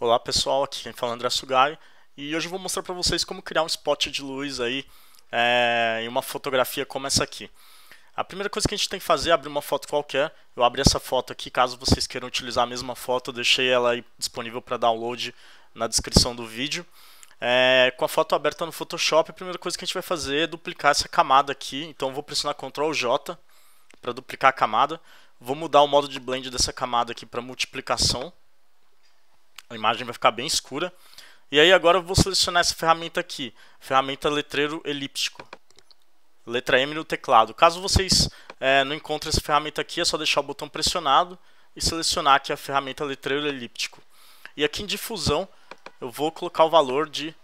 Olá pessoal, aqui quem fala é André Sugai e hoje eu vou mostrar para vocês como criar um spot de luz aí é, em uma fotografia como essa aqui. A primeira coisa que a gente tem que fazer é abrir uma foto qualquer. Eu abri essa foto aqui, caso vocês queiram utilizar a mesma foto, eu deixei ela disponível para download na descrição do vídeo. É, com a foto aberta no Photoshop, a primeira coisa que a gente vai fazer é duplicar essa camada aqui. Então eu vou pressionar Ctrl J para duplicar a camada. Vou mudar o modo de blend dessa camada aqui para multiplicação a imagem vai ficar bem escura. E aí agora eu vou selecionar essa ferramenta aqui, ferramenta letreiro elíptico, letra M no teclado. Caso vocês é, não encontrem essa ferramenta aqui, é só deixar o botão pressionado e selecionar aqui a ferramenta letreiro elíptico. E aqui em difusão eu vou colocar o valor de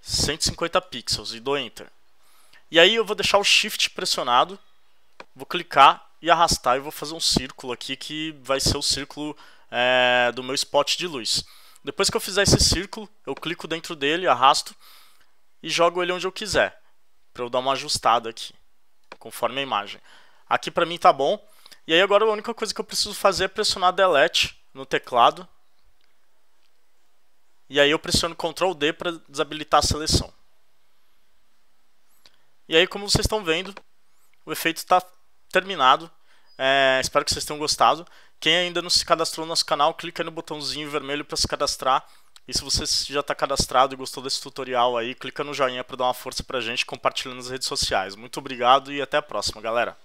150 pixels e dou Enter. E aí eu vou deixar o Shift pressionado, vou clicar e arrastar e vou fazer um círculo aqui que vai ser o círculo é, do meu spot de luz. Depois que eu fizer esse círculo, eu clico dentro dele, arrasto e jogo ele onde eu quiser, para eu dar uma ajustada aqui, conforme a imagem. Aqui para mim tá bom. E aí agora a única coisa que eu preciso fazer é pressionar delete no teclado. E aí eu pressiono Ctrl D para desabilitar a seleção. E aí como vocês estão vendo, o efeito está terminado. É, espero que vocês tenham gostado. Quem ainda não se cadastrou no nosso canal, clica no botãozinho vermelho para se cadastrar. E se você já está cadastrado e gostou desse tutorial aí, clica no joinha para dar uma força para a gente compartilhando nas redes sociais. Muito obrigado e até a próxima, galera!